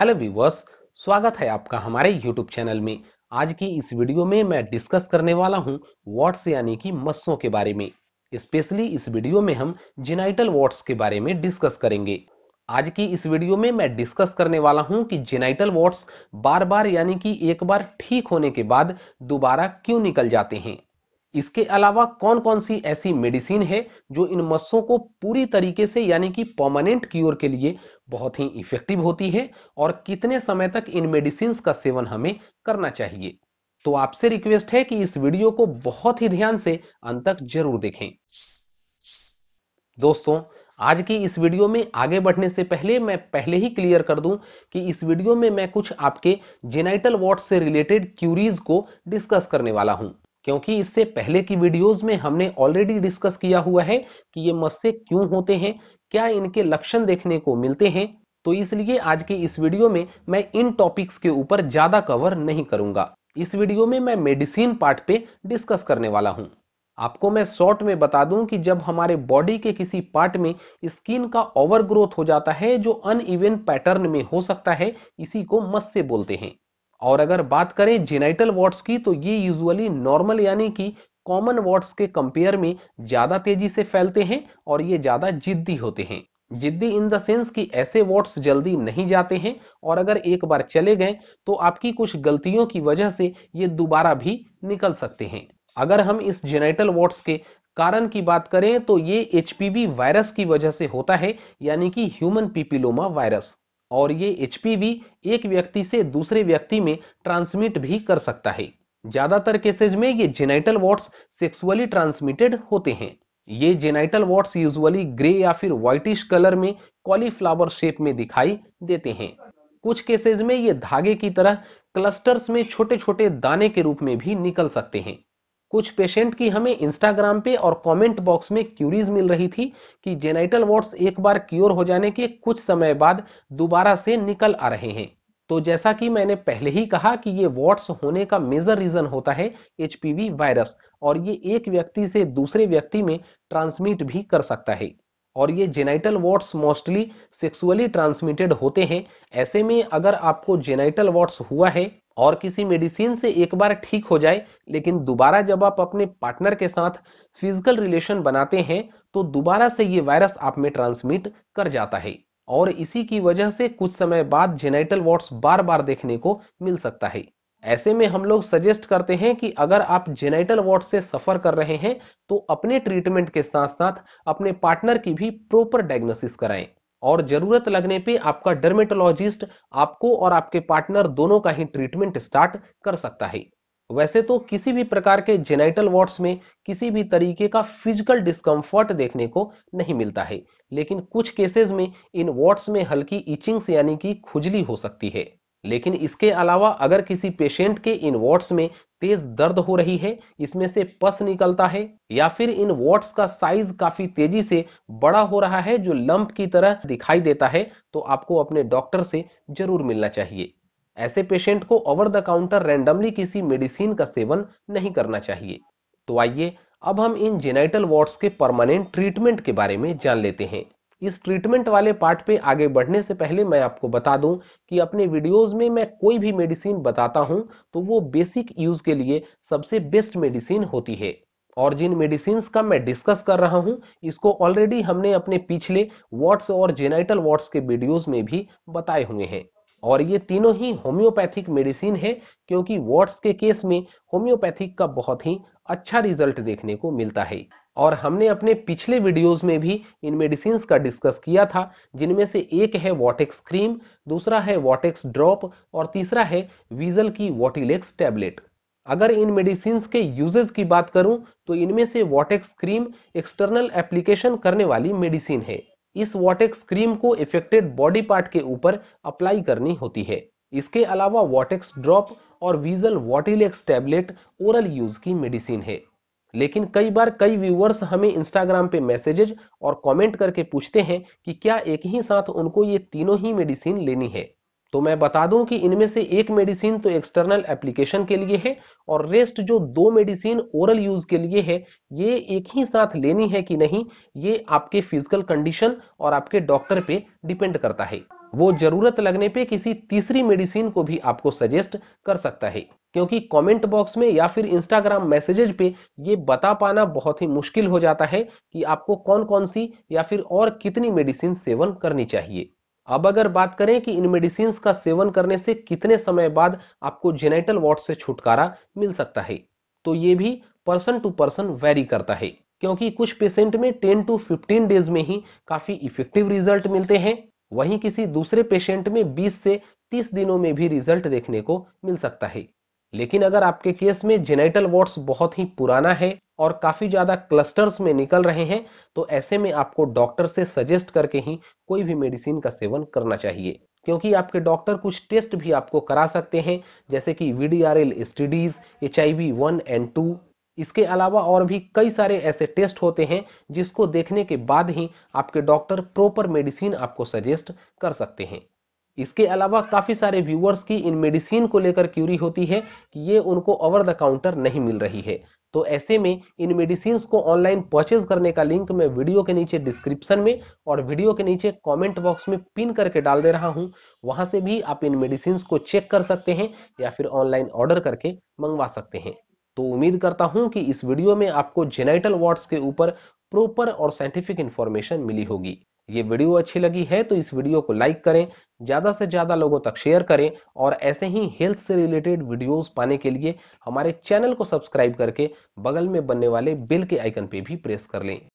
hello viewers स्वागत है आपका हमारे यूट्यूब चैनल में आज की इस वीडियो में मैं डिस्कस करने वाला हूं वॉट्स यानी कि मस्सों के बारे में स्पेशली इस वीडियो में हम जेनाइटल वॉट्स के बारे में डिस्कस करेंगे आज की इस वीडियो में मैं डिस्कस करने वाला हूं कि जेनाइटल वॉट्स बार बार यानी कि एक बार ठीक होने के बाद दोबारा क्यों निकल जाते हैं इसके अलावा कौन कौन सी ऐसी मेडिसिन है जो इन मस्सों को पूरी तरीके से यानी कि परमानेंट क्योर के लिए बहुत ही इफेक्टिव होती है और कितने समय तक इन मेडिसिन का सेवन हमें करना चाहिए तो आपसे रिक्वेस्ट है कि इस वीडियो को बहुत ही ध्यान से अंत तक जरूर देखें दोस्तों आज की इस वीडियो में आगे बढ़ने से पहले मैं पहले ही क्लियर कर दूं कि इस वीडियो में मैं कुछ आपके जेनाइटल वॉट से रिलेटेड क्यूरीज को डिस्कस करने वाला हूं क्योंकि इससे पहले की वीडियोस में हमने ऑलरेडी डिस्कस किया हुआ है कि ये मस्से क्यों होते हैं क्या इनके लक्षण देखने को मिलते हैं तो इसलिए आज के इस वीडियो में मैं इन टॉपिक्स के ऊपर ज्यादा कवर नहीं करूंगा इस वीडियो में मैं मेडिसिन पार्ट पे डिस्कस करने वाला हूँ आपको मैं शॉर्ट में बता दूं कि जब हमारे बॉडी के किसी पार्ट में स्किन का ओवरग्रोथ हो जाता है जो अन पैटर्न में हो सकता है इसी को मस्से बोलते हैं और अगर बात करें जेनाइटल वॉट्स की तो ये यूजुअली नॉर्मल यानी कि कॉमन वॉट्स के कंपेयर में ज्यादा तेजी से फैलते हैं और ये ज्यादा जिद्दी होते हैं जिद्दी इन द सेंस कि ऐसे वॉट्स जल्दी नहीं जाते हैं और अगर एक बार चले गए तो आपकी कुछ गलतियों की वजह से ये दोबारा भी निकल सकते हैं अगर हम इस जेनाइटल वॉट्स के कारण की बात करें तो ये एच वायरस की वजह से होता है यानी कि ह्यूमन पीपिलोमा वायरस और ये एच एक व्यक्ति से दूसरे व्यक्ति में ट्रांसमिट भी कर सकता है ज्यादातर केसेज में ये जेनाइटल वॉट्स सेक्सुअली ट्रांसमिटेड होते हैं ये जेनाइटल वॉट्स यूजुअली ग्रे या फिर व्हाइटिश कलर में कॉलीफ्लावर शेप में दिखाई देते हैं कुछ केसेज में ये धागे की तरह क्लस्टर्स में छोटे छोटे दाने के रूप में भी निकल सकते हैं कुछ पेशेंट की हमें इंस्टाग्राम पे और कमेंट बॉक्स में क्यूरीज मिल रही थी कि जेनाइटल वॉर्ड्स एक बार क्योर हो जाने के कुछ समय बाद दोबारा से निकल आ रहे हैं तो जैसा कि मैंने पहले ही कहा कि ये वॉर्ड्स होने का मेजर रीजन होता है एच वायरस और ये एक व्यक्ति से दूसरे व्यक्ति में ट्रांसमिट भी कर सकता है और ये genital warts mostly sexually transmitted होते हैं ऐसे में अगर आपको जेनाइटल वॉर्ड्स हुआ है और किसी मेडिसिन से एक बार ठीक हो जाए लेकिन दोबारा जब आप अपने पार्टनर के साथ फिजिकल रिलेशन बनाते हैं तो दोबारा से ये वायरस आप में ट्रांसमिट कर जाता है और इसी की वजह से कुछ समय बाद जेनाइटल वॉट्स बार बार देखने को मिल सकता है ऐसे में हम लोग सजेस्ट करते हैं कि अगर आप जेनाइटल वॉट से सफर कर रहे हैं तो अपने ट्रीटमेंट के साथ साथ अपने पार्टनर की भी प्रॉपर डायग्नोसिस कराएं और जरूरत लगने पे आपका डर्मेटोलॉजिस्ट आपको और आपके पार्टनर दोनों का ही ट्रीटमेंट स्टार्ट कर सकता है वैसे तो किसी भी प्रकार के जेनाइटल वार्ड्स में किसी भी तरीके का फिजिकल डिस्कम्फर्ट देखने को नहीं मिलता है लेकिन कुछ केसेस में इन वार्ड्स में हल्की इचिंग्स यानी कि खुजली हो सकती है लेकिन इसके अलावा अगर किसी पेशेंट के इन वार्ड्स में तेज दर्द हो रही है इसमें से पस निकलता है या फिर इन वॉट्स का साइज काफी तेजी से बड़ा हो रहा है जो लंप की तरह दिखाई देता है तो आपको अपने डॉक्टर से जरूर मिलना चाहिए ऐसे पेशेंट को ओवर द काउंटर रैंडमली किसी मेडिसिन का सेवन नहीं करना चाहिए तो आइए अब हम इन जेनाइटल वॉट्स के परमानेंट ट्रीटमेंट के बारे में जान लेते हैं इस ट्रीटमेंट वाले पार्ट पे आगे बढ़ने से पहले मैं आपको बता दूं कि अपने वीडियोस में मैं कोई भी मेडिसिन बताता हूं तो वो बेसिक यूज के लिए सबसे बेस्ट मेडिसिन होती है और जिन मेडिसिन का मैं डिस्कस कर रहा हूं इसको ऑलरेडी हमने अपने पिछले वॉट्स और जेनाइटल वॉट्स के वीडियोज में भी बताए हुए हैं और ये तीनों ही होम्योपैथिक मेडिसिन है क्योंकि वॉट्स के केस में होम्योपैथिक का बहुत ही अच्छा रिजल्ट देखने को मिलता है और हमने अपने पिछले वीडियोस में भी इन मेडिसिन का डिस्कस किया था जिनमें से एक है वॉटेक्स क्रीम दूसरा है वॉटेक्स ड्रॉप और तीसरा है वीजल की वॉटिलेक्स टैबलेट अगर इन मेडिसिन के यूजेस की बात करूं तो इनमें से वॉटेक्स क्रीम एक्सटर्नल एप्लीकेशन करने वाली मेडिसिन है इस वॉटेक्स क्रीम को इफेक्टेड बॉडी पार्ट के ऊपर अप्लाई करनी होती है इसके अलावा वॉटेक्स ड्रॉप और वीजल वॉटिलेक्स टैबलेट ओरल यूज की मेडिसिन है लेकिन कई बार कई व्यूवर्स हमें इंस्टाग्राम पे मैसेजेज और कमेंट करके पूछते हैं कि क्या एक ही साथ उनको ये तीनों ही मेडिसिन लेनी है तो मैं बता दूं कि इनमें से एक मेडिसिन तो एक्सटर्नल एप्लीकेशन के लिए है और रेस्ट जो दो मेडिसिन ओरल यूज के लिए है ये एक ही साथ लेनी है कि नहीं ये आपके फिजिकल कंडीशन और आपके डॉक्टर पे डिपेंड करता है वो जरूरत लगने पे किसी तीसरी मेडिसिन को भी आपको सजेस्ट कर सकता है क्योंकि कमेंट बॉक्स में या फिर इंस्टाग्राम मैसेजेज पे ये बता पाना बहुत ही मुश्किल हो जाता है कि आपको कौन कौन सी या फिर और कितनी मेडिसिन सेवन करनी चाहिए अब अगर बात करें कि इन मेडिसिन का सेवन करने से कितने समय बाद आपको जेनेटल वॉट से छुटकारा मिल सकता है तो ये भी पर्सन टू पर्सन वेरी करता है क्योंकि कुछ पेशेंट में टेन टू फिफ्टीन डेज में ही काफी इफेक्टिव रिजल्ट मिलते हैं वहीं किसी दूसरे पेशेंट में 20 से 30 दिनों में भी रिजल्ट देखने को मिल सकता है लेकिन अगर आपके केस में जेनेटल वॉट्स बहुत ही पुराना है और काफी ज्यादा क्लस्टर्स में निकल रहे हैं तो ऐसे में आपको डॉक्टर से सजेस्ट करके ही कोई भी मेडिसिन का सेवन करना चाहिए क्योंकि आपके डॉक्टर कुछ टेस्ट भी आपको करा सकते हैं जैसे कि V D R L studies H I V one and two इसके अलावा और भी कई सारे ऐसे टेस्ट होते हैं जिसको देखने के बाद ही आपके डॉक्टर प्रॉपर मेडिसिन आपको सजेस्ट कर सकते हैं इसके अलावा काफ़ी सारे व्यूअर्स की इन मेडिसिन को लेकर क्यूरी होती है कि ये उनको ओवर द काउंटर नहीं मिल रही है तो ऐसे में इन मेडिसिन को ऑनलाइन परचेज करने का लिंक मैं वीडियो के नीचे डिस्क्रिप्शन में और वीडियो के नीचे कमेंट बॉक्स में पिन करके डाल दे रहा हूँ वहां से भी आप इन मेडिसिन को चेक कर सकते हैं या फिर ऑनलाइन ऑर्डर करके मंगवा सकते हैं तो उम्मीद करता हूँ कि इस वीडियो में आपको जेनाइटल वार्ड्स के ऊपर प्रॉपर और साइंटिफिक इंफॉर्मेशन मिली होगी ये वीडियो अच्छी लगी है तो इस वीडियो को लाइक करें ज़्यादा से ज़्यादा लोगों तक शेयर करें और ऐसे ही हेल्थ से रिलेटेड वीडियोस पाने के लिए हमारे चैनल को सब्सक्राइब करके बगल में बनने वाले बेल के आइकन पे भी प्रेस कर लें